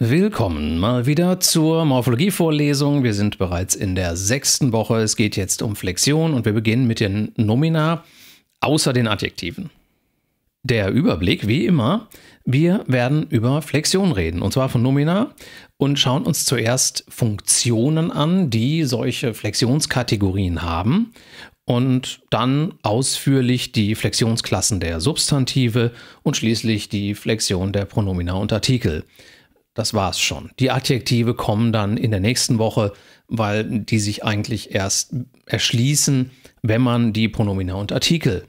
Willkommen mal wieder zur Morphologievorlesung. Wir sind bereits in der sechsten Woche. Es geht jetzt um Flexion und wir beginnen mit den Nomina außer den Adjektiven. Der Überblick, wie immer, wir werden über Flexion reden und zwar von Nomina und schauen uns zuerst Funktionen an, die solche Flexionskategorien haben und dann ausführlich die Flexionsklassen der Substantive und schließlich die Flexion der Pronomina und Artikel das war's schon. Die Adjektive kommen dann in der nächsten Woche, weil die sich eigentlich erst erschließen, wenn man die Pronomina und Artikel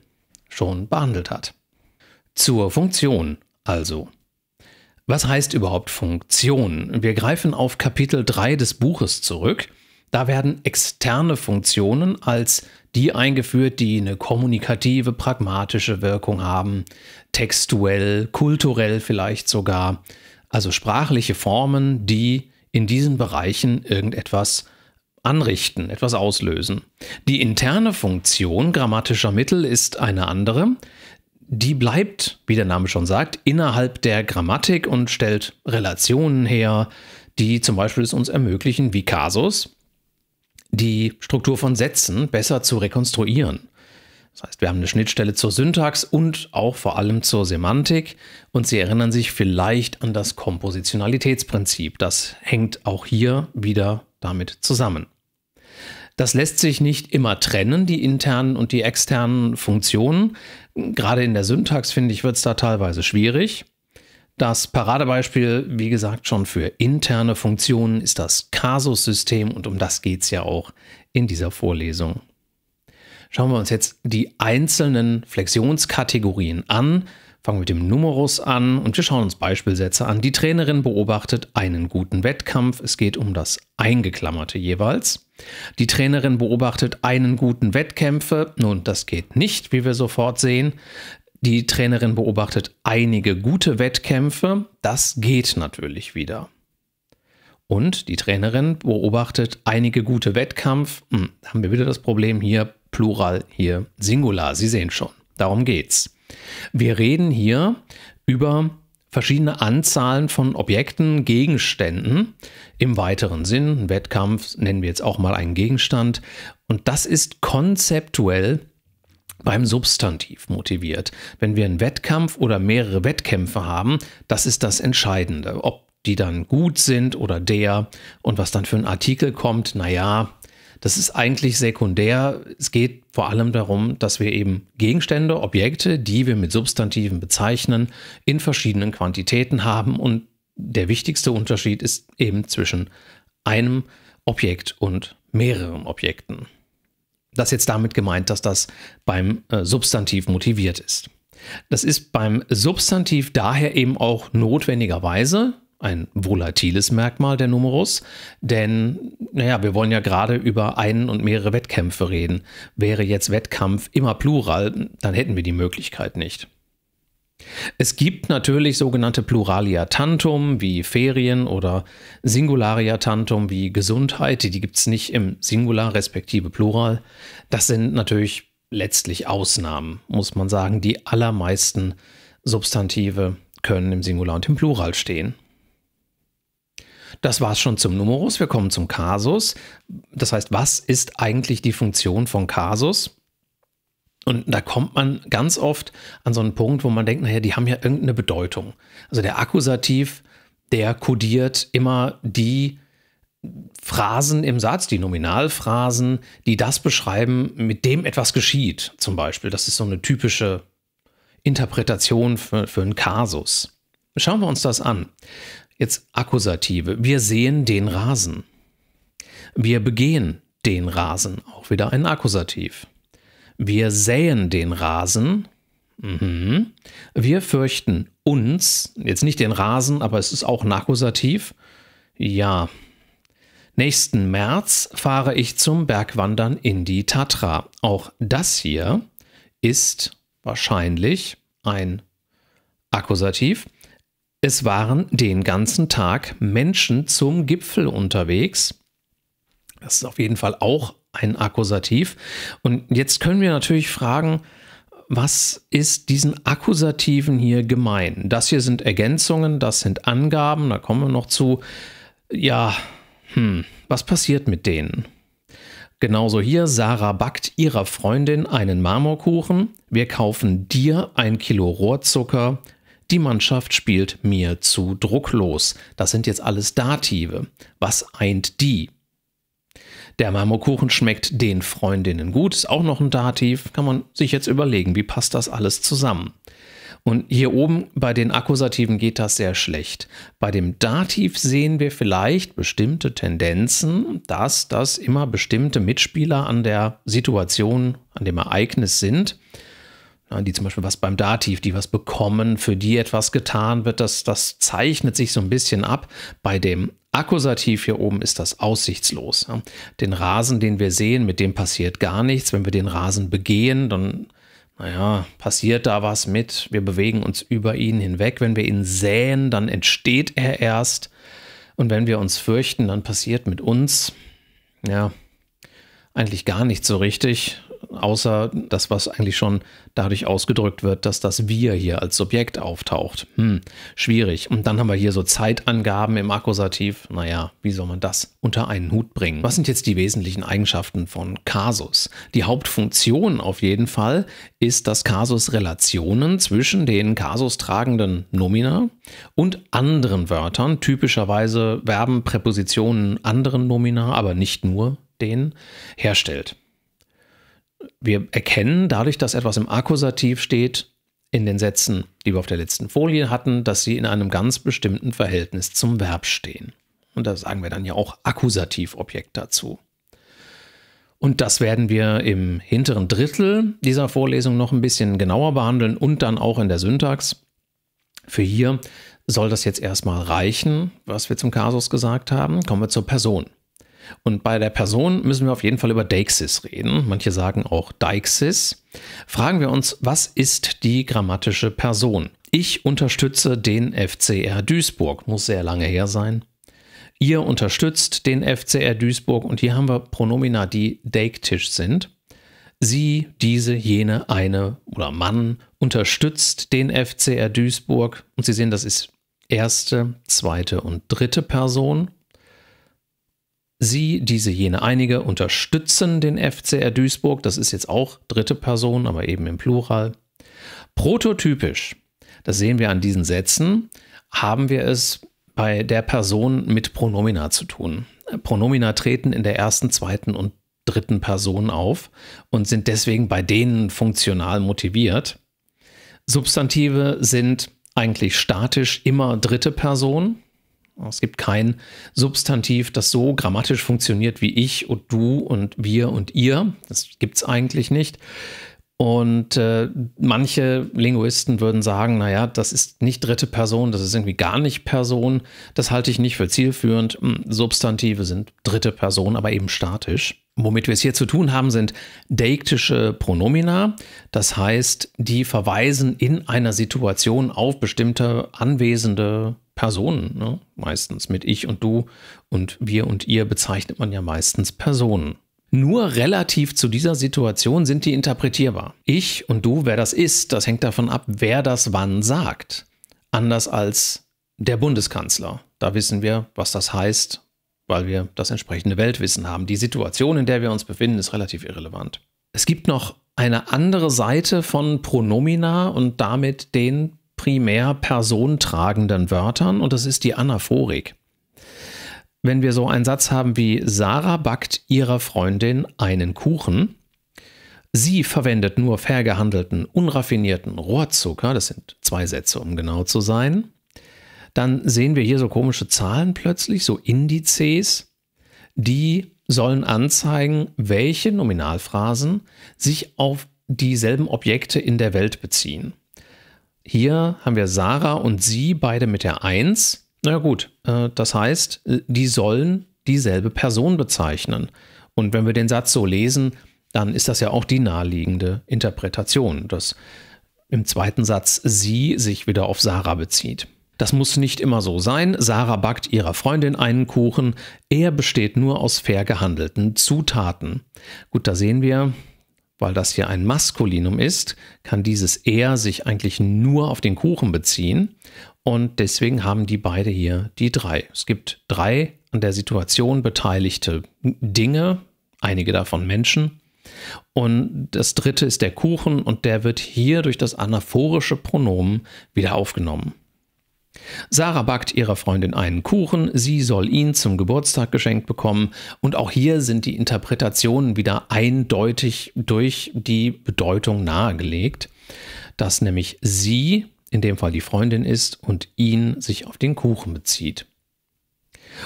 schon behandelt hat. Zur Funktion also. Was heißt überhaupt Funktion? Wir greifen auf Kapitel 3 des Buches zurück. Da werden externe Funktionen als die eingeführt, die eine kommunikative, pragmatische Wirkung haben, textuell, kulturell vielleicht sogar, also sprachliche Formen, die in diesen Bereichen irgendetwas anrichten, etwas auslösen. Die interne Funktion grammatischer Mittel ist eine andere. Die bleibt, wie der Name schon sagt, innerhalb der Grammatik und stellt Relationen her, die zum Beispiel es uns ermöglichen, wie Kasus, die Struktur von Sätzen besser zu rekonstruieren das heißt, wir haben eine Schnittstelle zur Syntax und auch vor allem zur Semantik. Und Sie erinnern sich vielleicht an das Kompositionalitätsprinzip. Das hängt auch hier wieder damit zusammen. Das lässt sich nicht immer trennen, die internen und die externen Funktionen. Gerade in der Syntax, finde ich, wird es da teilweise schwierig. Das Paradebeispiel, wie gesagt, schon für interne Funktionen ist das Kasus-System und um das geht es ja auch in dieser Vorlesung. Schauen wir uns jetzt die einzelnen Flexionskategorien an. Fangen wir mit dem Numerus an und wir schauen uns Beispielsätze an. Die Trainerin beobachtet einen guten Wettkampf. Es geht um das Eingeklammerte jeweils. Die Trainerin beobachtet einen guten Wettkämpfe. Nun, das geht nicht, wie wir sofort sehen. Die Trainerin beobachtet einige gute Wettkämpfe. Das geht natürlich wieder. Und die Trainerin beobachtet einige gute Wettkampf. Hm, haben wir wieder das Problem hier. Plural hier Singular. Sie sehen schon, darum geht's. Wir reden hier über verschiedene Anzahlen von Objekten, Gegenständen im weiteren Sinn. Ein Wettkampf nennen wir jetzt auch mal einen Gegenstand. Und das ist konzeptuell beim Substantiv motiviert. Wenn wir einen Wettkampf oder mehrere Wettkämpfe haben, das ist das Entscheidende. Ob die dann gut sind oder der und was dann für ein Artikel kommt, naja, das ist eigentlich sekundär. Es geht vor allem darum, dass wir eben Gegenstände, Objekte, die wir mit Substantiven bezeichnen, in verschiedenen Quantitäten haben. Und der wichtigste Unterschied ist eben zwischen einem Objekt und mehreren Objekten. Das ist jetzt damit gemeint, dass das beim äh, Substantiv motiviert ist. Das ist beim Substantiv daher eben auch notwendigerweise ein volatiles Merkmal der Numerus, denn naja, wir wollen ja gerade über einen und mehrere Wettkämpfe reden. Wäre jetzt Wettkampf immer Plural, dann hätten wir die Möglichkeit nicht. Es gibt natürlich sogenannte Pluralia tantum wie Ferien oder Singularia tantum wie Gesundheit, die gibt es nicht im Singular respektive Plural. Das sind natürlich letztlich Ausnahmen, muss man sagen. Die allermeisten Substantive können im Singular und im Plural stehen. Das war's schon zum Numerus. Wir kommen zum Kasus. Das heißt, was ist eigentlich die Funktion von Kasus? Und da kommt man ganz oft an so einen Punkt, wo man denkt, naja, die haben ja irgendeine Bedeutung. Also der Akkusativ, der kodiert immer die Phrasen im Satz, die Nominalphrasen, die das beschreiben, mit dem etwas geschieht, zum Beispiel. Das ist so eine typische Interpretation für, für einen Kasus. Schauen wir uns das an. Jetzt Akkusative. Wir sehen den Rasen. Wir begehen den Rasen. Auch wieder ein Akkusativ. Wir säen den Rasen. Mhm. Wir fürchten uns. Jetzt nicht den Rasen, aber es ist auch ein Akkusativ. Ja. Nächsten März fahre ich zum Bergwandern in die Tatra. Auch das hier ist wahrscheinlich ein Akkusativ. Es waren den ganzen Tag Menschen zum Gipfel unterwegs. Das ist auf jeden Fall auch ein Akkusativ. Und jetzt können wir natürlich fragen, was ist diesen Akkusativen hier gemein? Das hier sind Ergänzungen, das sind Angaben, da kommen wir noch zu. Ja, hm, was passiert mit denen? Genauso hier, Sarah backt ihrer Freundin einen Marmorkuchen, wir kaufen dir ein Kilo Rohrzucker, die Mannschaft spielt mir zu drucklos. Das sind jetzt alles Dative. Was eint die? Der Marmorkuchen schmeckt den Freundinnen gut, ist auch noch ein Dativ. Kann man sich jetzt überlegen, wie passt das alles zusammen? Und hier oben bei den Akkusativen geht das sehr schlecht. Bei dem Dativ sehen wir vielleicht bestimmte Tendenzen, dass das immer bestimmte Mitspieler an der Situation, an dem Ereignis sind die zum Beispiel was beim Dativ, die was bekommen, für die etwas getan wird, das, das zeichnet sich so ein bisschen ab. Bei dem Akkusativ hier oben ist das aussichtslos. Den Rasen, den wir sehen, mit dem passiert gar nichts. Wenn wir den Rasen begehen, dann, naja, passiert da was mit. Wir bewegen uns über ihn hinweg. Wenn wir ihn säen, dann entsteht er erst. Und wenn wir uns fürchten, dann passiert mit uns, ja, eigentlich gar nichts so richtig außer das, was eigentlich schon dadurch ausgedrückt wird, dass das Wir hier als Subjekt auftaucht. Hm, schwierig. Und dann haben wir hier so Zeitangaben im Akkusativ. Naja, wie soll man das unter einen Hut bringen? Was sind jetzt die wesentlichen Eigenschaften von Kasus? Die Hauptfunktion auf jeden Fall ist, dass Kasus Relationen zwischen den kasustragenden Nomina und anderen Wörtern, typischerweise Verben, Präpositionen anderen Nomina, aber nicht nur den, herstellt wir erkennen dadurch, dass etwas im Akkusativ steht, in den Sätzen, die wir auf der letzten Folie hatten, dass sie in einem ganz bestimmten Verhältnis zum Verb stehen. Und da sagen wir dann ja auch Akkusativobjekt dazu. Und das werden wir im hinteren Drittel dieser Vorlesung noch ein bisschen genauer behandeln und dann auch in der Syntax. Für hier soll das jetzt erstmal reichen, was wir zum Kasus gesagt haben. Kommen wir zur Person. Und bei der Person müssen wir auf jeden Fall über Deixis reden. Manche sagen auch Deixis. Fragen wir uns, was ist die grammatische Person? Ich unterstütze den FCR Duisburg. Muss sehr lange her sein. Ihr unterstützt den FCR Duisburg und hier haben wir Pronomina, die deiktisch sind. Sie, diese, jene, eine oder Mann unterstützt den FCR Duisburg. Und Sie sehen, das ist erste, zweite und dritte Person Sie, diese, jene, einige unterstützen den FCR Duisburg. Das ist jetzt auch dritte Person, aber eben im Plural. Prototypisch, das sehen wir an diesen Sätzen, haben wir es bei der Person mit Pronomina zu tun. Pronomina treten in der ersten, zweiten und dritten Person auf und sind deswegen bei denen funktional motiviert. Substantive sind eigentlich statisch immer dritte Person, es gibt kein Substantiv, das so grammatisch funktioniert wie ich und du und wir und ihr. Das gibt es eigentlich nicht. Und äh, manche Linguisten würden sagen, naja, das ist nicht dritte Person, das ist irgendwie gar nicht Person. Das halte ich nicht für zielführend. Hm, Substantive sind dritte Person, aber eben statisch. Womit wir es hier zu tun haben, sind deiktische Pronomina. Das heißt, die verweisen in einer Situation auf bestimmte anwesende Personen, ne? meistens mit ich und du und wir und ihr bezeichnet man ja meistens Personen. Nur relativ zu dieser Situation sind die interpretierbar. Ich und du, wer das ist, das hängt davon ab, wer das wann sagt. Anders als der Bundeskanzler. Da wissen wir, was das heißt, weil wir das entsprechende Weltwissen haben. Die Situation, in der wir uns befinden, ist relativ irrelevant. Es gibt noch eine andere Seite von Pronomina und damit den primär personentragenden Wörtern und das ist die Anaphorik. Wenn wir so einen Satz haben wie Sarah backt ihrer Freundin einen Kuchen, sie verwendet nur fair gehandelten, unraffinierten Rohrzucker, das sind zwei Sätze, um genau zu sein, dann sehen wir hier so komische Zahlen plötzlich, so Indizes, die sollen anzeigen, welche Nominalphrasen sich auf dieselben Objekte in der Welt beziehen. Hier haben wir Sarah und sie beide mit der 1. Na gut, äh, das heißt, äh, die sollen dieselbe Person bezeichnen. Und wenn wir den Satz so lesen, dann ist das ja auch die naheliegende Interpretation, dass im zweiten Satz sie sich wieder auf Sarah bezieht. Das muss nicht immer so sein. Sarah backt ihrer Freundin einen Kuchen. Er besteht nur aus fair gehandelten Zutaten. Gut, da sehen wir, weil das hier ein Maskulinum ist, kann dieses er sich eigentlich nur auf den Kuchen beziehen. Und deswegen haben die beide hier die drei. Es gibt drei an der Situation beteiligte Dinge, einige davon Menschen. Und das dritte ist der Kuchen und der wird hier durch das anaphorische Pronomen wieder aufgenommen. Sarah backt ihrer Freundin einen Kuchen, sie soll ihn zum Geburtstag geschenkt bekommen und auch hier sind die Interpretationen wieder eindeutig durch die Bedeutung nahegelegt, dass nämlich sie, in dem Fall die Freundin ist, und ihn sich auf den Kuchen bezieht.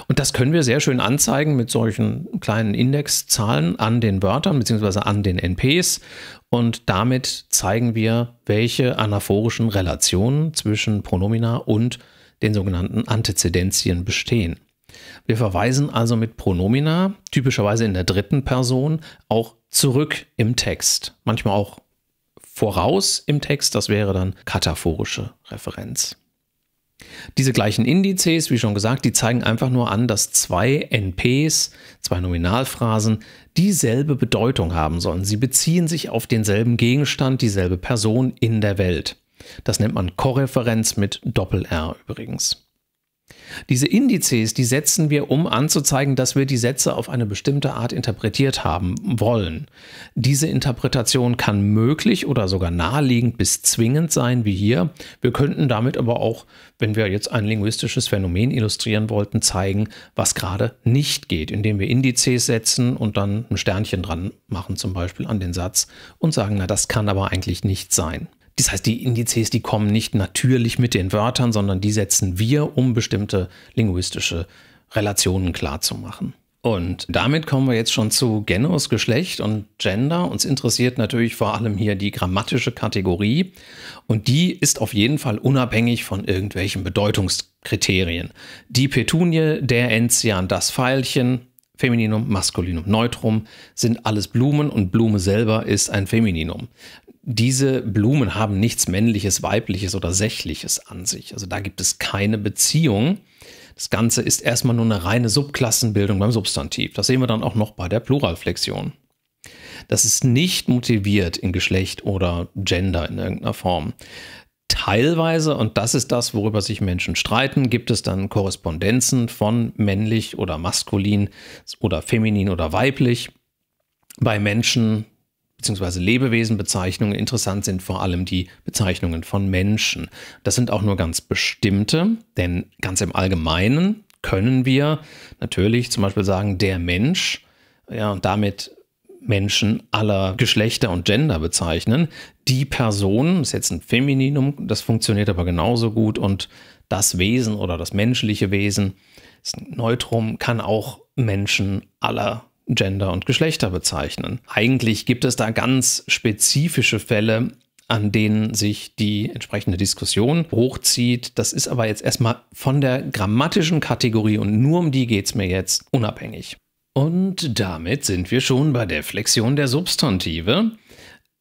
Und das können wir sehr schön anzeigen mit solchen kleinen Indexzahlen an den Wörtern bzw. an den NPs. Und damit zeigen wir, welche anaphorischen Relationen zwischen Pronomina und den sogenannten Antezedenzien bestehen. Wir verweisen also mit Pronomina, typischerweise in der dritten Person, auch zurück im Text. Manchmal auch voraus im Text, das wäre dann kataphorische Referenz. Diese gleichen Indizes, wie schon gesagt, die zeigen einfach nur an, dass zwei NPs, zwei Nominalphrasen, dieselbe Bedeutung haben sollen. Sie beziehen sich auf denselben Gegenstand, dieselbe Person in der Welt. Das nennt man Korreferenz mit Doppel-R übrigens. Diese Indizes, die setzen wir, um anzuzeigen, dass wir die Sätze auf eine bestimmte Art interpretiert haben wollen. Diese Interpretation kann möglich oder sogar naheliegend bis zwingend sein, wie hier. Wir könnten damit aber auch, wenn wir jetzt ein linguistisches Phänomen illustrieren wollten, zeigen, was gerade nicht geht, indem wir Indizes setzen und dann ein Sternchen dran machen, zum Beispiel an den Satz und sagen, na, das kann aber eigentlich nicht sein. Das heißt, die Indizes, die kommen nicht natürlich mit den Wörtern, sondern die setzen wir, um bestimmte linguistische Relationen klarzumachen. Und damit kommen wir jetzt schon zu Genus, Geschlecht und Gender. Uns interessiert natürlich vor allem hier die grammatische Kategorie. Und die ist auf jeden Fall unabhängig von irgendwelchen Bedeutungskriterien. Die Petunie, der Enzian, das Pfeilchen, Femininum, Maskulinum, Neutrum sind alles Blumen und Blume selber ist ein Femininum diese Blumen haben nichts Männliches, Weibliches oder Sächliches an sich. Also da gibt es keine Beziehung. Das Ganze ist erstmal nur eine reine Subklassenbildung beim Substantiv. Das sehen wir dann auch noch bei der Pluralflexion. Das ist nicht motiviert in Geschlecht oder Gender in irgendeiner Form. Teilweise, und das ist das, worüber sich Menschen streiten, gibt es dann Korrespondenzen von männlich oder maskulin oder feminin oder weiblich bei Menschen, bzw. Lebewesenbezeichnungen. interessant sind vor allem die Bezeichnungen von Menschen. Das sind auch nur ganz bestimmte, denn ganz im Allgemeinen können wir natürlich zum Beispiel sagen, der Mensch, ja, und damit Menschen aller Geschlechter und Gender bezeichnen. Die Person ist jetzt ein Femininum, das funktioniert aber genauso gut und das Wesen oder das menschliche Wesen, das Neutrum, kann auch Menschen aller Gender und Geschlechter bezeichnen. Eigentlich gibt es da ganz spezifische Fälle, an denen sich die entsprechende Diskussion hochzieht. Das ist aber jetzt erstmal von der grammatischen Kategorie und nur um die geht es mir jetzt unabhängig. Und damit sind wir schon bei der Flexion der Substantive.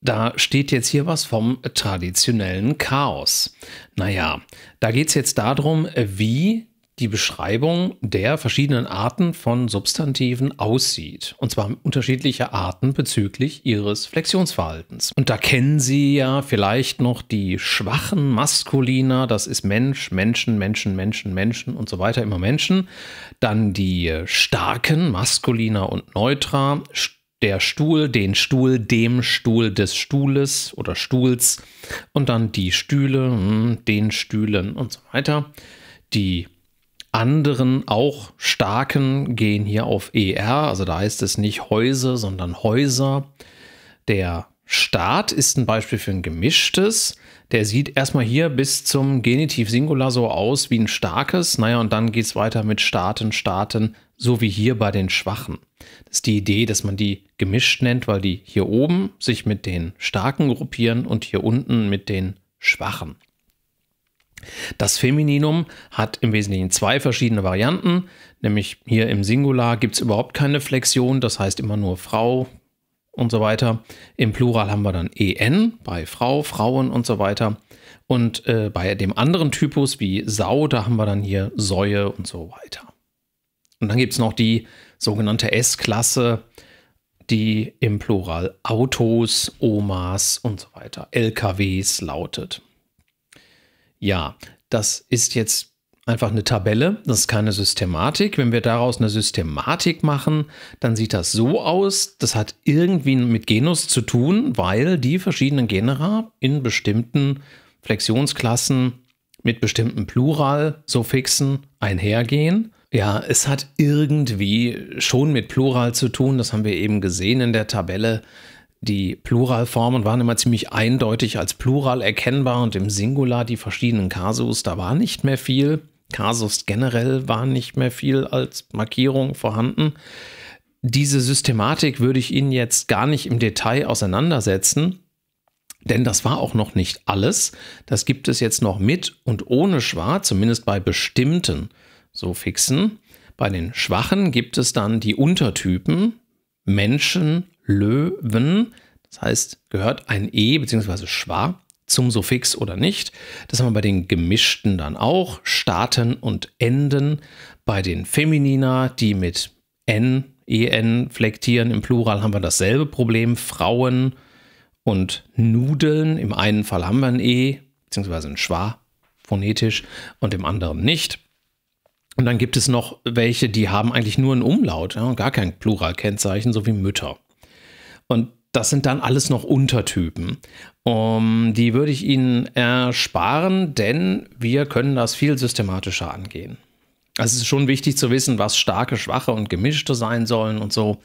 Da steht jetzt hier was vom traditionellen Chaos. Naja, da geht es jetzt darum, wie die Beschreibung der verschiedenen Arten von Substantiven aussieht. Und zwar unterschiedliche Arten bezüglich ihres Flexionsverhaltens. Und da kennen Sie ja vielleicht noch die schwachen Maskuliner, das ist Mensch, Menschen, Menschen, Menschen, Menschen und so weiter, immer Menschen. Dann die starken Maskuliner und Neutra, der Stuhl, den Stuhl, dem Stuhl des Stuhles oder Stuhls und dann die Stühle, hm, den Stühlen und so weiter. Die anderen auch starken gehen hier auf ER, also da heißt es nicht Häuser, sondern Häuser. Der Staat ist ein Beispiel für ein gemischtes. Der sieht erstmal hier bis zum Genitiv Singular so aus wie ein starkes. Naja, und dann geht es weiter mit Staaten, Staaten, so wie hier bei den Schwachen. Das ist die Idee, dass man die gemischt nennt, weil die hier oben sich mit den Starken gruppieren und hier unten mit den Schwachen. Das Femininum hat im Wesentlichen zwei verschiedene Varianten, nämlich hier im Singular gibt es überhaupt keine Flexion, das heißt immer nur Frau und so weiter. Im Plural haben wir dann en bei Frau, Frauen und so weiter. Und äh, bei dem anderen Typus wie Sau, da haben wir dann hier Säue und so weiter. Und dann gibt es noch die sogenannte S-Klasse, die im Plural Autos, Omas und so weiter, LKWs lautet. Ja, das ist jetzt einfach eine Tabelle, das ist keine Systematik. Wenn wir daraus eine Systematik machen, dann sieht das so aus, das hat irgendwie mit Genus zu tun, weil die verschiedenen Genera in bestimmten Flexionsklassen mit bestimmten Plural-Suffixen einhergehen. Ja, es hat irgendwie schon mit Plural zu tun, das haben wir eben gesehen in der Tabelle die Pluralformen waren immer ziemlich eindeutig als Plural erkennbar und im Singular die verschiedenen Kasus, da war nicht mehr viel. Kasus generell war nicht mehr viel als Markierung vorhanden. Diese Systematik würde ich Ihnen jetzt gar nicht im Detail auseinandersetzen, denn das war auch noch nicht alles. Das gibt es jetzt noch mit und ohne Schwarz, zumindest bei bestimmten so Bei den Schwachen gibt es dann die Untertypen, Menschen, Löwen, das heißt, gehört ein E bzw. Schwa zum Suffix oder nicht. Das haben wir bei den gemischten dann auch, starten und enden. Bei den Feminina, die mit N, EN flektieren im Plural, haben wir dasselbe Problem. Frauen und Nudeln, im einen Fall haben wir ein E bzw. ein Schwa phonetisch und im anderen nicht. Und dann gibt es noch welche, die haben eigentlich nur ein Umlaut ja, und gar kein Pluralkennzeichen, so wie Mütter. Und das sind dann alles noch Untertypen. Um, die würde ich Ihnen ersparen, denn wir können das viel systematischer angehen. Also es ist schon wichtig zu wissen, was starke, schwache und gemischte sein sollen und so.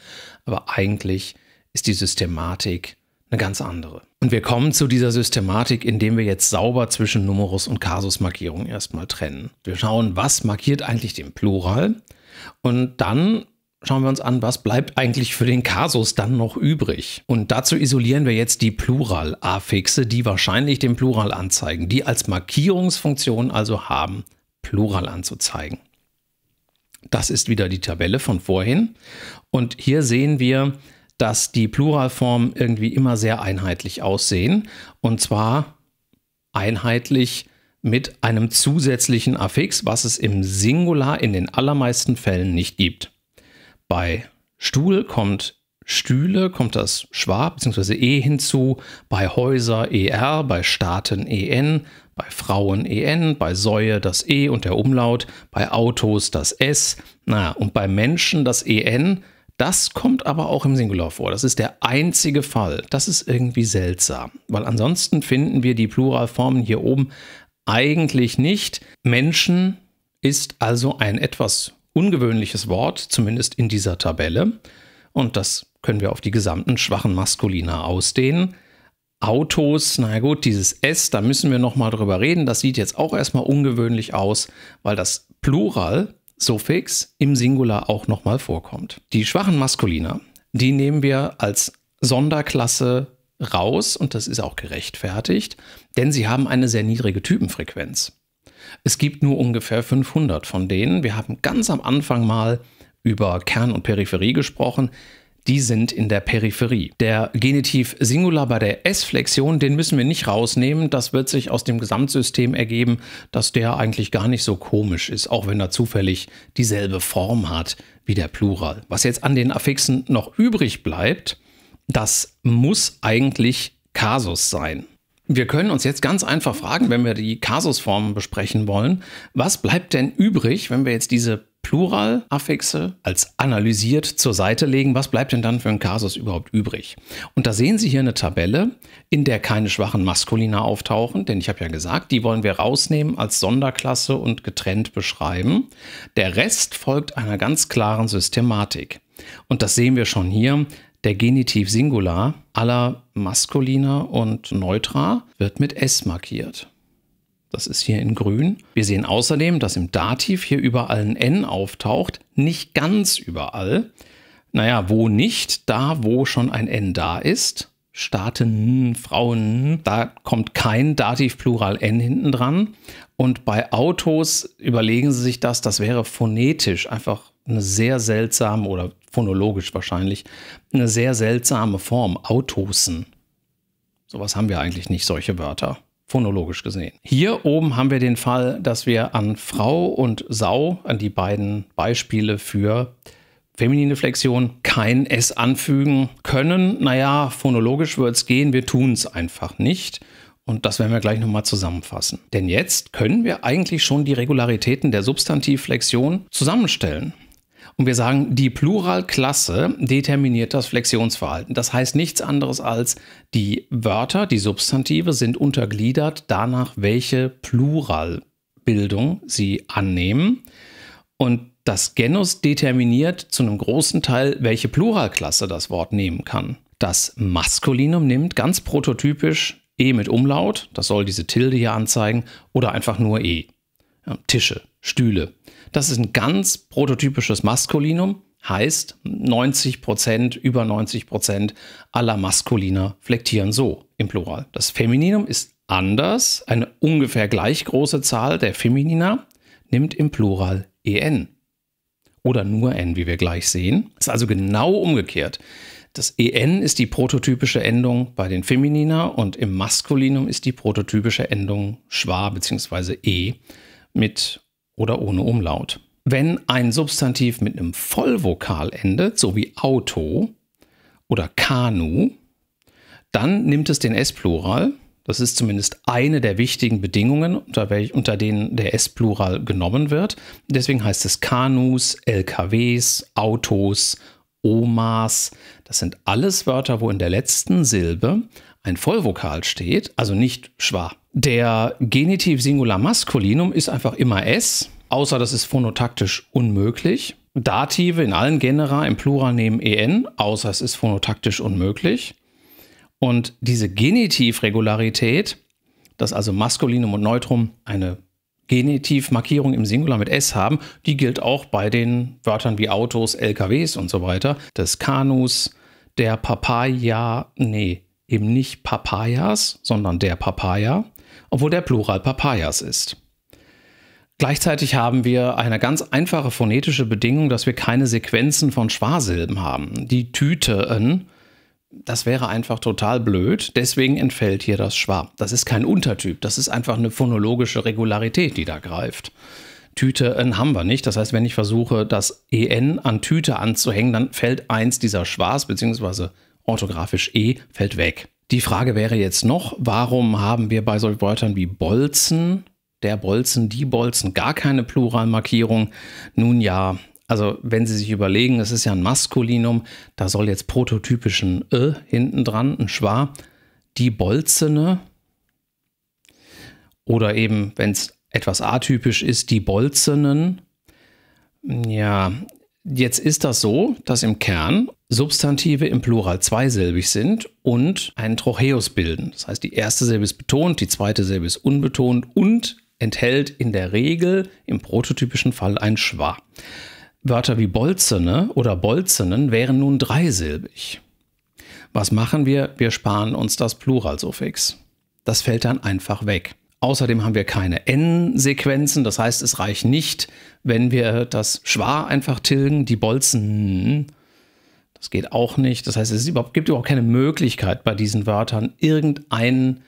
Aber eigentlich ist die Systematik eine ganz andere. Und wir kommen zu dieser Systematik, indem wir jetzt sauber zwischen Numerus und Kasusmarkierung erstmal trennen. Wir schauen, was markiert eigentlich den Plural und dann schauen wir uns an, was bleibt eigentlich für den Kasus dann noch übrig. Und dazu isolieren wir jetzt die Plural-Affixe, die wahrscheinlich den Plural anzeigen, die als Markierungsfunktion also haben, Plural anzuzeigen. Das ist wieder die Tabelle von vorhin. Und hier sehen wir, dass die Pluralformen irgendwie immer sehr einheitlich aussehen. Und zwar einheitlich mit einem zusätzlichen Affix, was es im Singular in den allermeisten Fällen nicht gibt. Bei Stuhl kommt Stühle, kommt das Schwab bzw. E hinzu, bei Häuser ER, bei Staaten EN, bei Frauen EN, bei Säue das E und der Umlaut, bei Autos das S, na, und bei Menschen das EN. Das kommt aber auch im Singular vor. Das ist der einzige Fall. Das ist irgendwie seltsam, weil ansonsten finden wir die Pluralformen hier oben eigentlich nicht. Menschen ist also ein etwas ungewöhnliches Wort, zumindest in dieser Tabelle. Und das können wir auf die gesamten schwachen Maskulina ausdehnen. Autos, na gut, dieses S, da müssen wir nochmal drüber reden. Das sieht jetzt auch erstmal ungewöhnlich aus, weil das Plural, Suffix, im Singular auch nochmal vorkommt. Die schwachen Maskulina, die nehmen wir als Sonderklasse raus und das ist auch gerechtfertigt, denn sie haben eine sehr niedrige Typenfrequenz. Es gibt nur ungefähr 500 von denen. Wir haben ganz am Anfang mal über Kern und Peripherie gesprochen. Die sind in der Peripherie. Der Genitiv Singular bei der S-Flexion, den müssen wir nicht rausnehmen. Das wird sich aus dem Gesamtsystem ergeben, dass der eigentlich gar nicht so komisch ist, auch wenn er zufällig dieselbe Form hat wie der Plural. Was jetzt an den Affixen noch übrig bleibt, das muss eigentlich Kasus sein. Wir können uns jetzt ganz einfach fragen, wenn wir die Kasusformen besprechen wollen, was bleibt denn übrig, wenn wir jetzt diese Pluralaffixe als analysiert zur Seite legen, was bleibt denn dann für einen Kasus überhaupt übrig? Und da sehen Sie hier eine Tabelle, in der keine schwachen Maskulina auftauchen, denn ich habe ja gesagt, die wollen wir rausnehmen als Sonderklasse und getrennt beschreiben. Der Rest folgt einer ganz klaren Systematik. Und das sehen wir schon hier. Der Genitiv Singular aller Maskulina und Neutra wird mit S markiert. Das ist hier in grün. Wir sehen außerdem, dass im Dativ hier überall ein N auftaucht. Nicht ganz überall. Naja, wo nicht, da wo schon ein N da ist. Staaten, Frauen, da kommt kein Dativplural N hinten dran. Und bei Autos überlegen Sie sich das, das wäre phonetisch einfach eine sehr seltsame oder phonologisch wahrscheinlich, eine sehr seltsame Form. Autosen. Sowas haben wir eigentlich nicht, solche Wörter. Phonologisch gesehen. Hier oben haben wir den Fall, dass wir an Frau und Sau, an die beiden Beispiele für feminine Flexion kein S anfügen können. Naja, phonologisch wird es gehen, wir tun es einfach nicht. Und das werden wir gleich nochmal zusammenfassen. Denn jetzt können wir eigentlich schon die Regularitäten der Substantivflexion zusammenstellen. Und wir sagen, die Pluralklasse determiniert das Flexionsverhalten. Das heißt nichts anderes als, die Wörter, die Substantive sind untergliedert danach, welche Pluralbildung sie annehmen. Und das Genus determiniert zu einem großen Teil, welche Pluralklasse das Wort nehmen kann. Das Maskulinum nimmt ganz prototypisch E mit Umlaut, das soll diese Tilde hier anzeigen, oder einfach nur E. Tische, Stühle, das ist ein ganz prototypisches Maskulinum, heißt 90 Prozent, über 90 Prozent aller Maskuliner flektieren so im Plural. Das Femininum ist anders, eine ungefähr gleich große Zahl der Feminina nimmt im Plural en oder nur n, wie wir gleich sehen. Ist also genau umgekehrt. Das en ist die prototypische Endung bei den Feminina und im Maskulinum ist die prototypische Endung schwa bzw. e mit oder ohne Umlaut. Wenn ein Substantiv mit einem Vollvokal endet, so wie Auto oder Kanu, dann nimmt es den S-Plural. Das ist zumindest eine der wichtigen Bedingungen, unter, welch, unter denen der S-Plural genommen wird. Deswegen heißt es Kanus, LKWs, Autos, Omas. Das sind alles Wörter, wo in der letzten Silbe ein Vollvokal steht, also nicht schwa der Genitiv Singular Maskulinum ist einfach immer S, außer das ist phonotaktisch unmöglich. Dative in allen Genera im Plural nehmen en, außer es ist phonotaktisch unmöglich. Und diese Genitivregularität, dass also Maskulinum und Neutrum eine Genitivmarkierung im Singular mit S haben, die gilt auch bei den Wörtern wie Autos, LKWs und so weiter, des Kanus, der Papaya, nee, eben nicht Papayas, sondern der Papaya, obwohl der Plural Papayas ist. Gleichzeitig haben wir eine ganz einfache phonetische Bedingung, dass wir keine Sequenzen von Schwarzsilben haben. Die Tüten, das wäre einfach total blöd. Deswegen entfällt hier das Schwa. Das ist kein Untertyp, das ist einfach eine phonologische Regularität, die da greift. Tüten haben wir nicht. Das heißt, wenn ich versuche, das EN an Tüte anzuhängen, dann fällt eins dieser Schwas bzw orthografisch E fällt weg. Die Frage wäre jetzt noch, warum haben wir bei solchen Wörtern wie Bolzen, der Bolzen, die Bolzen gar keine Pluralmarkierung? Nun ja, also wenn Sie sich überlegen, es ist ja ein Maskulinum, da soll jetzt prototypisch ein Ö hinten dran, ein Schwa, die Bolzene oder eben, wenn es etwas atypisch ist, die Bolzenen. Ja, jetzt ist das so, dass im Kern Substantive im Plural zweisilbig sind und einen Trocheus bilden. Das heißt, die erste Silbe ist betont, die zweite Silbe ist unbetont und enthält in der Regel im prototypischen Fall ein Schwa. Wörter wie Bolzene oder Bolzenen wären nun dreisilbig. Was machen wir? Wir sparen uns das Pluralsuffix. Das fällt dann einfach weg. Außerdem haben wir keine N-Sequenzen, das heißt, es reicht nicht, wenn wir das Schwa einfach tilgen, die Bolzen das geht auch nicht. Das heißt, es überhaupt, gibt überhaupt keine Möglichkeit, bei diesen Wörtern irgendeinen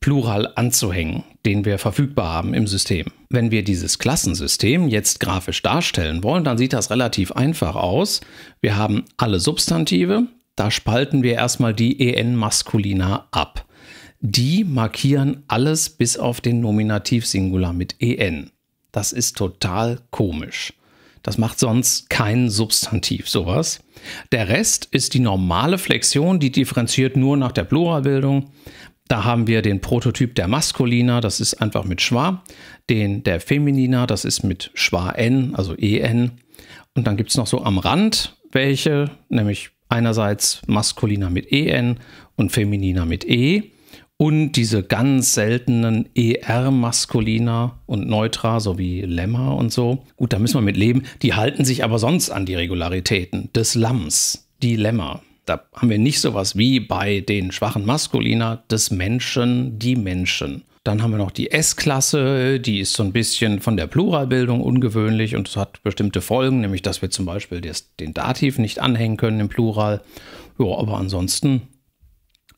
Plural anzuhängen, den wir verfügbar haben im System. Wenn wir dieses Klassensystem jetzt grafisch darstellen wollen, dann sieht das relativ einfach aus. Wir haben alle Substantive, da spalten wir erstmal die en maskulina ab. Die markieren alles bis auf den Nominativ Singular mit en. Das ist total komisch. Das macht sonst kein Substantiv, sowas. Der Rest ist die normale Flexion, die differenziert nur nach der Pluralbildung. Da haben wir den Prototyp der Maskulina, das ist einfach mit Schwa, den der Feminina, das ist mit Schwa N, also EN. Und dann gibt es noch so am Rand welche, nämlich einerseits Maskulina mit EN und Feminina mit E und diese ganz seltenen ER-Maskulina und Neutra sowie Lämmer und so. Gut, da müssen wir mit leben. Die halten sich aber sonst an die Regularitäten des Lamms, die Lämmer. Da haben wir nicht sowas wie bei den schwachen Maskulina des Menschen, die Menschen. Dann haben wir noch die S-Klasse, die ist so ein bisschen von der Pluralbildung ungewöhnlich und es hat bestimmte Folgen, nämlich dass wir zum Beispiel des, den Dativ nicht anhängen können im Plural. Ja, aber ansonsten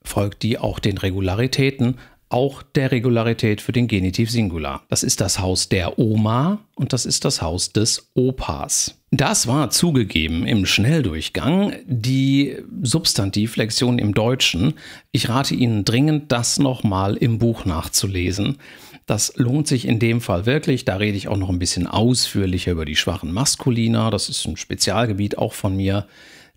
folgt die auch den Regularitäten, auch der Regularität für den Genitiv Singular. Das ist das Haus der Oma und das ist das Haus des Opas. Das war zugegeben im Schnelldurchgang die Substantivflexion im Deutschen. Ich rate Ihnen dringend, das nochmal im Buch nachzulesen. Das lohnt sich in dem Fall wirklich. Da rede ich auch noch ein bisschen ausführlicher über die schwachen Maskulina. Das ist ein Spezialgebiet auch von mir.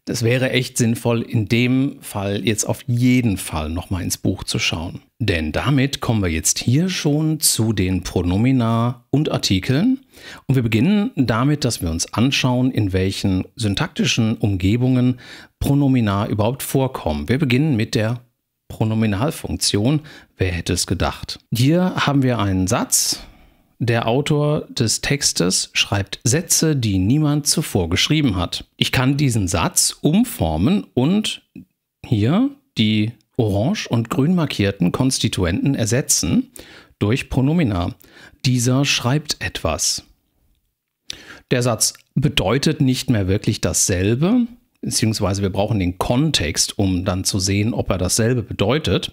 Das wäre echt sinnvoll, in dem Fall jetzt auf jeden Fall nochmal ins Buch zu schauen. Denn damit kommen wir jetzt hier schon zu den Pronomina und Artikeln. Und wir beginnen damit, dass wir uns anschauen, in welchen syntaktischen Umgebungen Pronomina überhaupt vorkommen. Wir beginnen mit der Pronominalfunktion. Wer hätte es gedacht? Hier haben wir einen Satz der Autor des Textes schreibt Sätze, die niemand zuvor geschrieben hat. Ich kann diesen Satz umformen und hier die orange und grün markierten Konstituenten ersetzen durch Pronomina. Dieser schreibt etwas. Der Satz bedeutet nicht mehr wirklich dasselbe, beziehungsweise wir brauchen den Kontext, um dann zu sehen, ob er dasselbe bedeutet.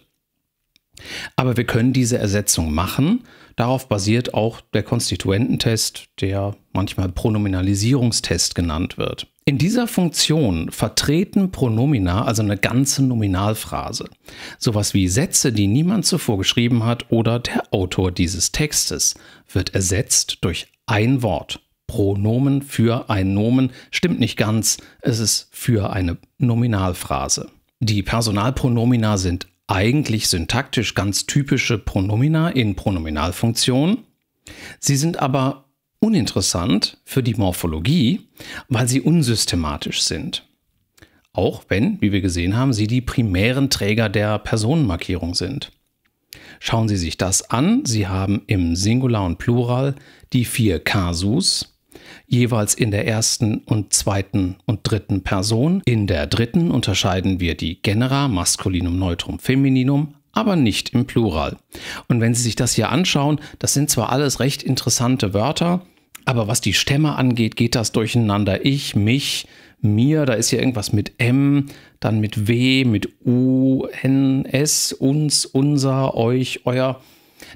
Aber wir können diese Ersetzung machen. Darauf basiert auch der Konstituententest, der manchmal Pronominalisierungstest genannt wird. In dieser Funktion vertreten Pronomina also eine ganze Nominalphrase. Sowas wie Sätze, die niemand zuvor geschrieben hat oder der Autor dieses Textes wird ersetzt durch ein Wort. Pronomen für ein Nomen stimmt nicht ganz, es ist für eine Nominalphrase. Die Personalpronomina sind eigentlich syntaktisch ganz typische Pronomina in Pronominalfunktion. Sie sind aber uninteressant für die Morphologie, weil sie unsystematisch sind. Auch wenn, wie wir gesehen haben, sie die primären Träger der Personenmarkierung sind. Schauen Sie sich das an. Sie haben im Singular und Plural die vier Kasus, jeweils in der ersten und zweiten und dritten Person. In der dritten unterscheiden wir die Genera Maskulinum, Neutrum, Femininum, aber nicht im Plural. Und wenn Sie sich das hier anschauen, das sind zwar alles recht interessante Wörter, aber was die Stämme angeht, geht das durcheinander. Ich, mich, mir, da ist hier irgendwas mit M, dann mit W, mit U, N, S, uns, unser, euch, euer.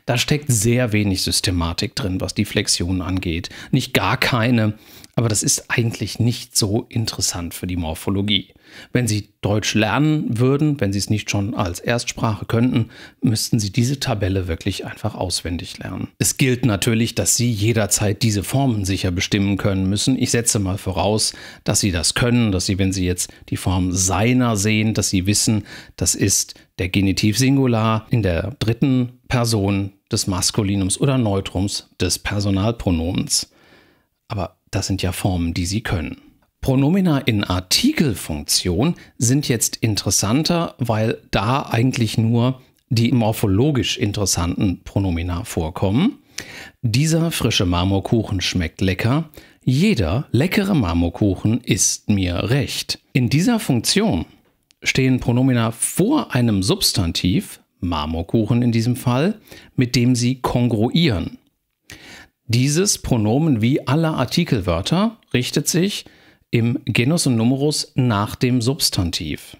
Da steckt sehr wenig Systematik drin, was die Flexion angeht. Nicht gar keine, aber das ist eigentlich nicht so interessant für die Morphologie. Wenn Sie Deutsch lernen würden, wenn Sie es nicht schon als Erstsprache könnten, müssten Sie diese Tabelle wirklich einfach auswendig lernen. Es gilt natürlich, dass Sie jederzeit diese Formen sicher bestimmen können müssen. Ich setze mal voraus, dass Sie das können, dass Sie, wenn Sie jetzt die Form seiner sehen, dass Sie wissen, das ist der Genitiv Singular in der dritten Person des Maskulinums oder Neutrums des Personalpronomens. Aber das sind ja Formen, die Sie können. Pronomina in Artikelfunktion sind jetzt interessanter, weil da eigentlich nur die morphologisch interessanten Pronomina vorkommen. Dieser frische Marmorkuchen schmeckt lecker. Jeder leckere Marmorkuchen ist mir recht. In dieser Funktion stehen Pronomina vor einem Substantiv, Marmorkuchen in diesem Fall, mit dem sie kongruieren. Dieses Pronomen wie alle Artikelwörter richtet sich im Genus und Numerus nach dem Substantiv.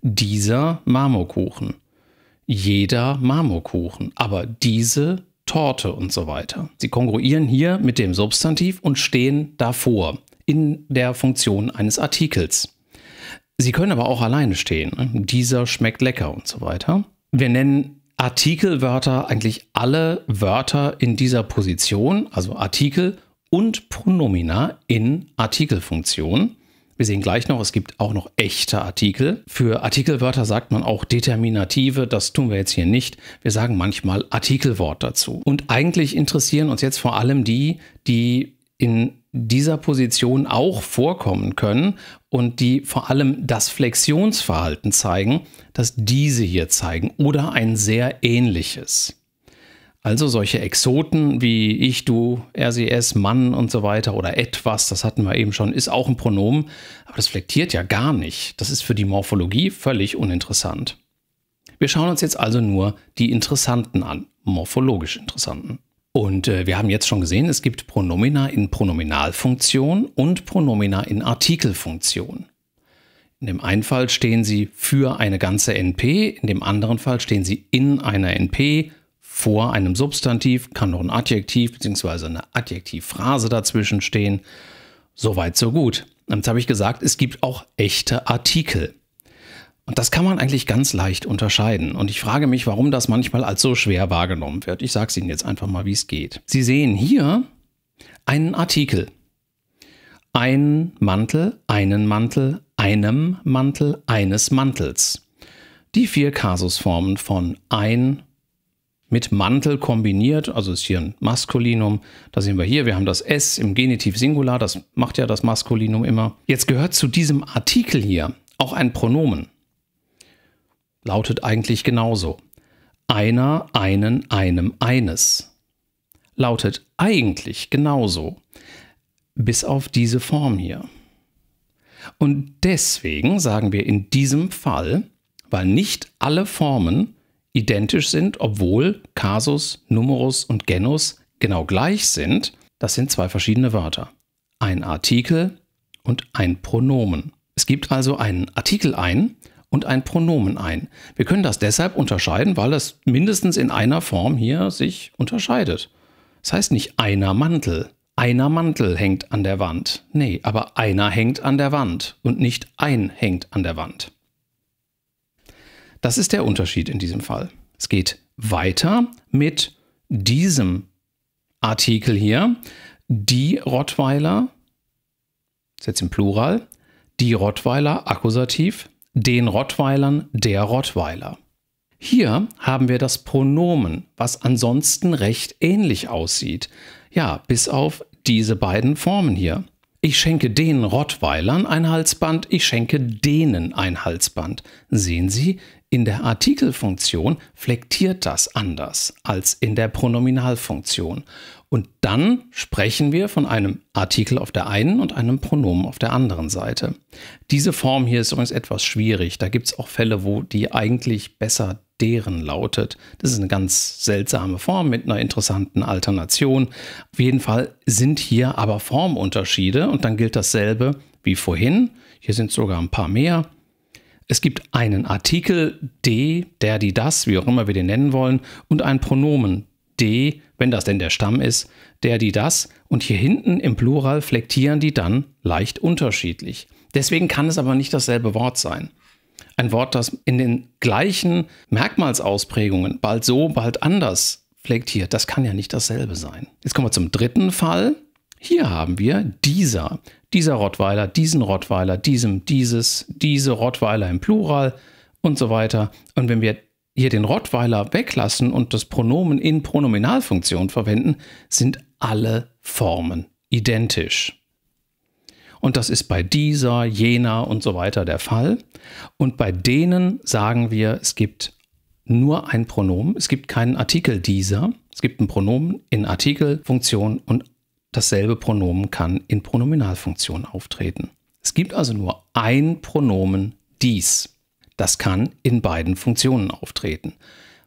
Dieser Marmorkuchen, jeder Marmorkuchen, aber diese Torte und so weiter. Sie kongruieren hier mit dem Substantiv und stehen davor in der Funktion eines Artikels. Sie können aber auch alleine stehen. Ne? Dieser schmeckt lecker und so weiter. Wir nennen Artikelwörter eigentlich alle Wörter in dieser Position, also Artikel und Pronomina in Artikelfunktion. Wir sehen gleich noch, es gibt auch noch echte Artikel. Für Artikelwörter sagt man auch Determinative, das tun wir jetzt hier nicht. Wir sagen manchmal Artikelwort dazu. Und eigentlich interessieren uns jetzt vor allem die, die in dieser Position auch vorkommen können und die vor allem das Flexionsverhalten zeigen, das diese hier zeigen oder ein sehr ähnliches. Also solche Exoten wie ich, du, RCS, Mann und so weiter oder etwas, das hatten wir eben schon, ist auch ein Pronomen, aber das flektiert ja gar nicht. Das ist für die Morphologie völlig uninteressant. Wir schauen uns jetzt also nur die interessanten an, morphologisch interessanten. Und äh, wir haben jetzt schon gesehen, es gibt Pronomina in Pronominalfunktion und Pronomina in Artikelfunktion. In dem einen Fall stehen sie für eine ganze NP, in dem anderen Fall stehen sie in einer NP, vor einem Substantiv, kann noch ein Adjektiv bzw. eine Adjektivphrase dazwischen stehen. Soweit, so gut. Jetzt habe ich gesagt, es gibt auch echte Artikel. Und das kann man eigentlich ganz leicht unterscheiden. Und ich frage mich, warum das manchmal als so schwer wahrgenommen wird. Ich sage es Ihnen jetzt einfach mal, wie es geht. Sie sehen hier einen Artikel. Ein Mantel, einen Mantel, einem Mantel, eines Mantels. Die vier Kasusformen von ein mit Mantel kombiniert, also ist hier ein Maskulinum. Da sehen wir hier, wir haben das S im Genitiv Singular, das macht ja das Maskulinum immer. Jetzt gehört zu diesem Artikel hier auch ein Pronomen lautet eigentlich genauso. Einer, einen, einem, eines. Lautet eigentlich genauso. Bis auf diese Form hier. Und deswegen sagen wir in diesem Fall, weil nicht alle Formen identisch sind, obwohl Kasus, Numerus und Genus genau gleich sind, das sind zwei verschiedene Wörter. Ein Artikel und ein Pronomen. Es gibt also einen Artikel ein und ein Pronomen ein. Wir können das deshalb unterscheiden, weil es mindestens in einer Form hier sich unterscheidet. Das heißt nicht einer Mantel. Einer Mantel hängt an der Wand. Nee, aber einer hängt an der Wand und nicht ein hängt an der Wand. Das ist der Unterschied in diesem Fall. Es geht weiter mit diesem Artikel hier. Die Rottweiler, ist jetzt im Plural, die Rottweiler, Akkusativ, den Rottweilern, der Rottweiler. Hier haben wir das Pronomen, was ansonsten recht ähnlich aussieht. Ja, bis auf diese beiden Formen hier. Ich schenke den Rottweilern ein Halsband, ich schenke denen ein Halsband. Sehen Sie, in der Artikelfunktion flektiert das anders als in der Pronominalfunktion. Und dann sprechen wir von einem Artikel auf der einen und einem Pronomen auf der anderen Seite. Diese Form hier ist übrigens etwas schwierig. Da gibt es auch Fälle, wo die eigentlich besser deren lautet. Das ist eine ganz seltsame Form mit einer interessanten Alternation. Auf jeden Fall sind hier aber Formunterschiede und dann gilt dasselbe wie vorhin. Hier sind sogar ein paar mehr. Es gibt einen Artikel, de, der, die, das, wie auch immer wir den nennen wollen, und ein Pronomen, D, wenn das denn der Stamm ist, der, die, das und hier hinten im Plural flektieren die dann leicht unterschiedlich. Deswegen kann es aber nicht dasselbe Wort sein. Ein Wort, das in den gleichen Merkmalsausprägungen bald so, bald anders flektiert, das kann ja nicht dasselbe sein. Jetzt kommen wir zum dritten Fall. Hier haben wir dieser, dieser Rottweiler, diesen Rottweiler, diesem, dieses, diese Rottweiler im Plural und so weiter. Und wenn wir hier den Rottweiler weglassen und das Pronomen in Pronominalfunktion verwenden, sind alle Formen identisch. Und das ist bei dieser, jener und so weiter der Fall. Und bei denen sagen wir, es gibt nur ein Pronomen, es gibt keinen Artikel dieser, es gibt ein Pronomen in Artikelfunktion und dasselbe Pronomen kann in Pronominalfunktion auftreten. Es gibt also nur ein Pronomen dies. Das kann in beiden Funktionen auftreten.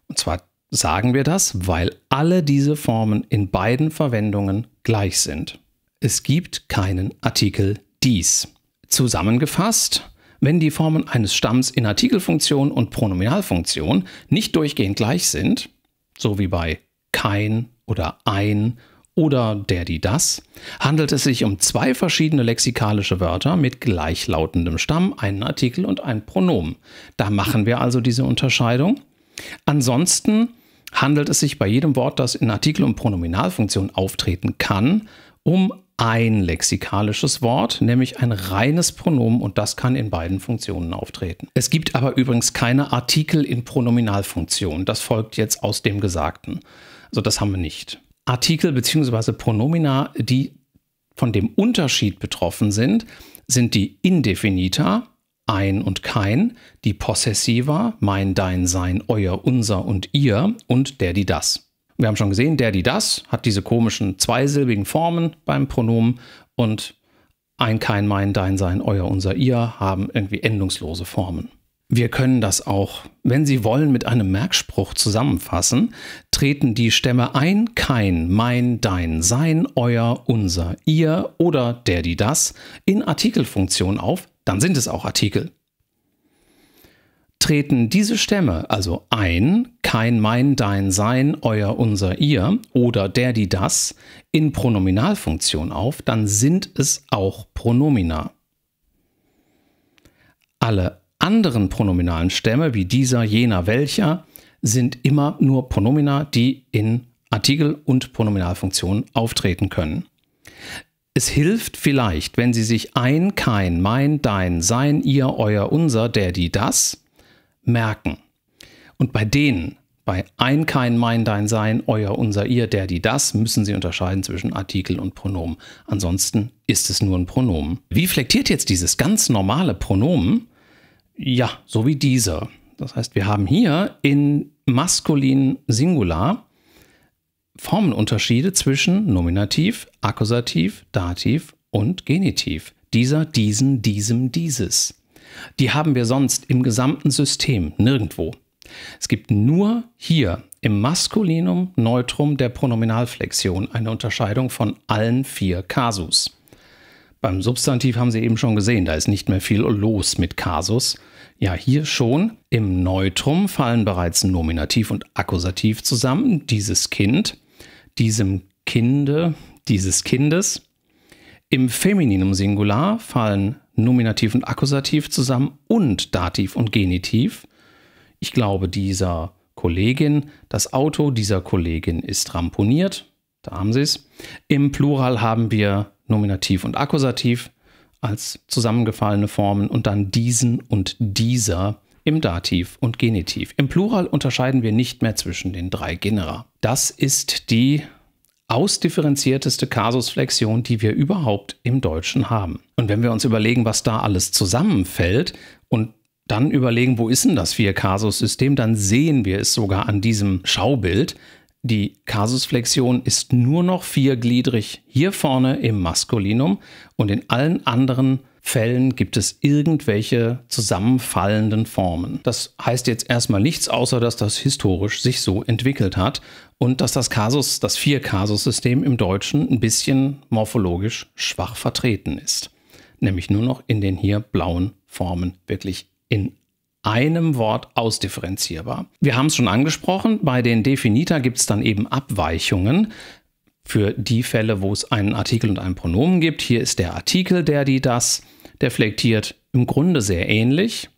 Und zwar sagen wir das, weil alle diese Formen in beiden Verwendungen gleich sind. Es gibt keinen Artikel dies. Zusammengefasst, wenn die Formen eines Stamms in Artikelfunktion und Pronominalfunktion nicht durchgehend gleich sind, so wie bei kein oder ein oder der, die, das, handelt es sich um zwei verschiedene lexikalische Wörter mit gleichlautendem Stamm, einen Artikel und ein Pronomen. Da machen wir also diese Unterscheidung. Ansonsten handelt es sich bei jedem Wort, das in Artikel- und Pronominalfunktion auftreten kann, um ein lexikalisches Wort, nämlich ein reines Pronomen und das kann in beiden Funktionen auftreten. Es gibt aber übrigens keine Artikel in Pronominalfunktion. Das folgt jetzt aus dem Gesagten. Also das haben wir nicht. Artikel bzw. Pronomina, die von dem Unterschied betroffen sind, sind die Indefinita, ein und kein, die Possessiva, mein, dein, sein, euer, unser und ihr und der, die, das. Wir haben schon gesehen, der, die, das hat diese komischen zweisilbigen Formen beim Pronomen und ein, kein, mein, dein, sein, euer, unser, ihr haben irgendwie endungslose Formen. Wir können das auch, wenn Sie wollen, mit einem Merkspruch zusammenfassen. Treten die Stämme ein, kein, mein, dein, sein, euer, unser, ihr oder der, die, das in Artikelfunktion auf, dann sind es auch Artikel. Treten diese Stämme also ein, kein, mein, dein, sein, euer, unser, ihr oder der, die, das in Pronominalfunktion auf, dann sind es auch Pronomina. Alle anderen pronominalen Stämme wie dieser, jener, welcher sind immer nur Pronomina, die in Artikel und Pronominalfunktionen auftreten können. Es hilft vielleicht, wenn Sie sich ein, kein, mein, dein, sein, ihr, euer, unser, der, die, das merken. Und bei denen, bei ein, kein, mein, dein, sein, euer, unser, ihr, der, die, das, müssen Sie unterscheiden zwischen Artikel und Pronomen. Ansonsten ist es nur ein Pronomen. Wie flektiert jetzt dieses ganz normale Pronomen ja, so wie dieser. Das heißt, wir haben hier in maskulin Singular Formenunterschiede zwischen Nominativ, Akkusativ, Dativ und Genitiv. Dieser, diesen, diesem, dieses. Die haben wir sonst im gesamten System nirgendwo. Es gibt nur hier im Maskulinum Neutrum der Pronominalflexion eine Unterscheidung von allen vier Kasus. Beim Substantiv haben Sie eben schon gesehen, da ist nicht mehr viel los mit Kasus. Ja, hier schon. Im Neutrum fallen bereits Nominativ und Akkusativ zusammen. Dieses Kind, diesem Kinde, dieses Kindes. Im Femininum Singular fallen Nominativ und Akkusativ zusammen und Dativ und Genitiv. Ich glaube, dieser Kollegin, das Auto dieser Kollegin ist ramponiert. Da haben Sie es. Im Plural haben wir Nominativ und Akkusativ als zusammengefallene Formen und dann diesen und dieser im Dativ und Genitiv. Im Plural unterscheiden wir nicht mehr zwischen den drei Genera. Das ist die ausdifferenzierteste Kasusflexion, die wir überhaupt im Deutschen haben. Und wenn wir uns überlegen, was da alles zusammenfällt und dann überlegen, wo ist denn das Vier-Kasus-System, dann sehen wir es sogar an diesem Schaubild. Die Kasusflexion ist nur noch viergliedrig hier vorne im Maskulinum und in allen anderen Fällen gibt es irgendwelche zusammenfallenden Formen. Das heißt jetzt erstmal nichts, außer dass das historisch sich so entwickelt hat und dass das Kasus, das Vier-Kasus-System im Deutschen ein bisschen morphologisch schwach vertreten ist. Nämlich nur noch in den hier blauen Formen wirklich in einem Wort ausdifferenzierbar. Wir haben es schon angesprochen, bei den Definita gibt es dann eben Abweichungen für die Fälle, wo es einen Artikel und einen Pronomen gibt. Hier ist der Artikel, der die das deflektiert, im Grunde sehr ähnlich.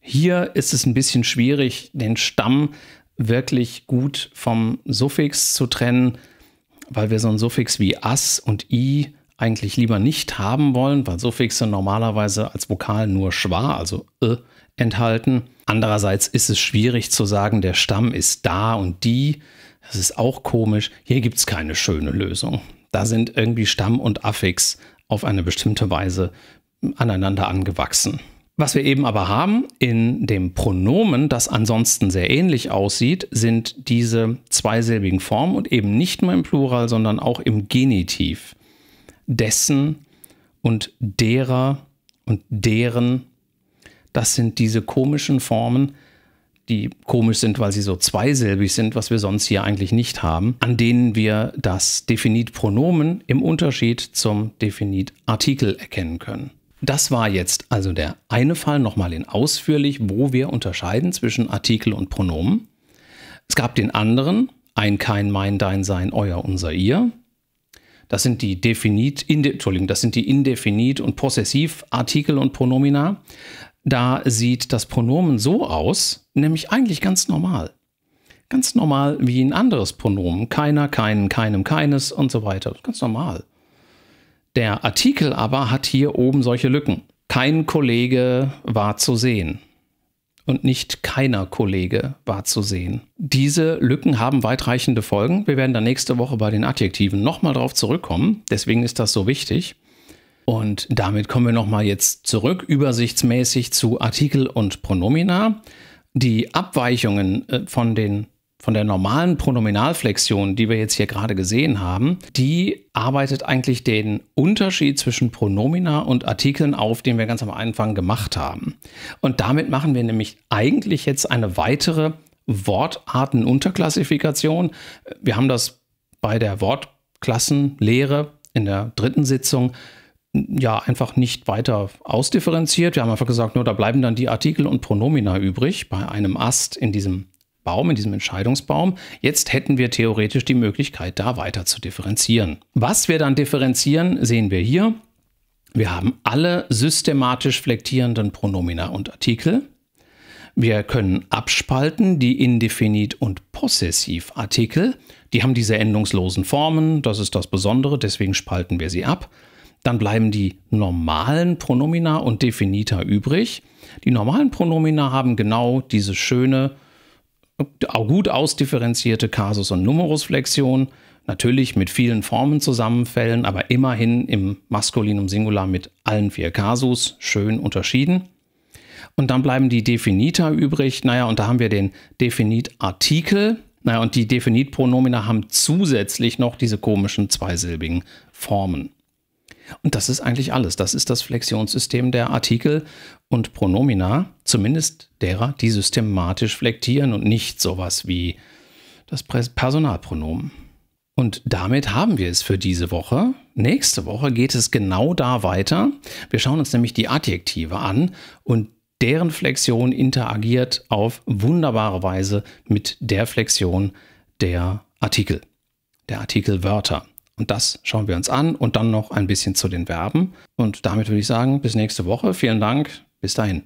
Hier ist es ein bisschen schwierig, den Stamm wirklich gut vom Suffix zu trennen, weil wir so ein Suffix wie as und i eigentlich lieber nicht haben wollen, weil Suffixe normalerweise als Vokal nur schwa, also ä, äh, enthalten. Andererseits ist es schwierig zu sagen, der Stamm ist da und die. Das ist auch komisch. Hier gibt es keine schöne Lösung. Da sind irgendwie Stamm und Affix auf eine bestimmte Weise aneinander angewachsen. Was wir eben aber haben in dem Pronomen, das ansonsten sehr ähnlich aussieht, sind diese zweisilbigen Formen und eben nicht nur im Plural, sondern auch im Genitiv. Dessen und derer und deren das sind diese komischen Formen, die komisch sind, weil sie so zweisilbig sind, was wir sonst hier eigentlich nicht haben, an denen wir das Definitpronomen im Unterschied zum Definitartikel erkennen können. Das war jetzt also der eine Fall nochmal in ausführlich, wo wir unterscheiden zwischen Artikel und Pronomen. Es gab den anderen, ein, kein, mein, dein, sein, euer, unser, ihr. Das sind die Definit, Inde, Entschuldigung, das sind die Indefinit- und Possessivartikel und Pronomina da sieht das Pronomen so aus, nämlich eigentlich ganz normal. Ganz normal wie ein anderes Pronomen. Keiner, keinen, keinem, keines und so weiter. Ganz normal. Der Artikel aber hat hier oben solche Lücken. Kein Kollege war zu sehen und nicht keiner Kollege war zu sehen. Diese Lücken haben weitreichende Folgen. Wir werden dann nächste Woche bei den Adjektiven nochmal drauf zurückkommen. Deswegen ist das so wichtig. Und damit kommen wir nochmal jetzt zurück, übersichtsmäßig zu Artikel und Pronomina. Die Abweichungen äh, von, den, von der normalen Pronominalflexion, die wir jetzt hier gerade gesehen haben, die arbeitet eigentlich den Unterschied zwischen Pronomina und Artikeln auf, den wir ganz am Anfang gemacht haben. Und damit machen wir nämlich eigentlich jetzt eine weitere Wortartenunterklassifikation. Wir haben das bei der Wortklassenlehre in der dritten Sitzung ja einfach nicht weiter ausdifferenziert. Wir haben einfach gesagt, nur da bleiben dann die Artikel und Pronomina übrig bei einem Ast in diesem Baum, in diesem Entscheidungsbaum. Jetzt hätten wir theoretisch die Möglichkeit, da weiter zu differenzieren. Was wir dann differenzieren, sehen wir hier. Wir haben alle systematisch flektierenden Pronomina und Artikel. Wir können abspalten die Indefinit- und Possessivartikel. Die haben diese endungslosen Formen, das ist das Besondere, deswegen spalten wir sie ab. Dann bleiben die normalen Pronomina und Definita übrig. Die normalen Pronomina haben genau diese schöne, gut ausdifferenzierte Kasus- und Numerusflexion. Natürlich mit vielen Formen zusammenfällen, aber immerhin im Maskulinum Singular mit allen vier Kasus schön unterschieden. Und dann bleiben die Definita übrig. Naja, und da haben wir den Definitartikel. Naja, und die Definitpronomina haben zusätzlich noch diese komischen zweisilbigen Formen. Und das ist eigentlich alles. Das ist das Flexionssystem der Artikel und Pronomina, zumindest derer, die systematisch flektieren und nicht sowas wie das Personalpronomen. Und damit haben wir es für diese Woche. Nächste Woche geht es genau da weiter. Wir schauen uns nämlich die Adjektive an und deren Flexion interagiert auf wunderbare Weise mit der Flexion der Artikel, der Artikelwörter. Und das schauen wir uns an und dann noch ein bisschen zu den Verben. Und damit würde ich sagen, bis nächste Woche. Vielen Dank. Bis dahin.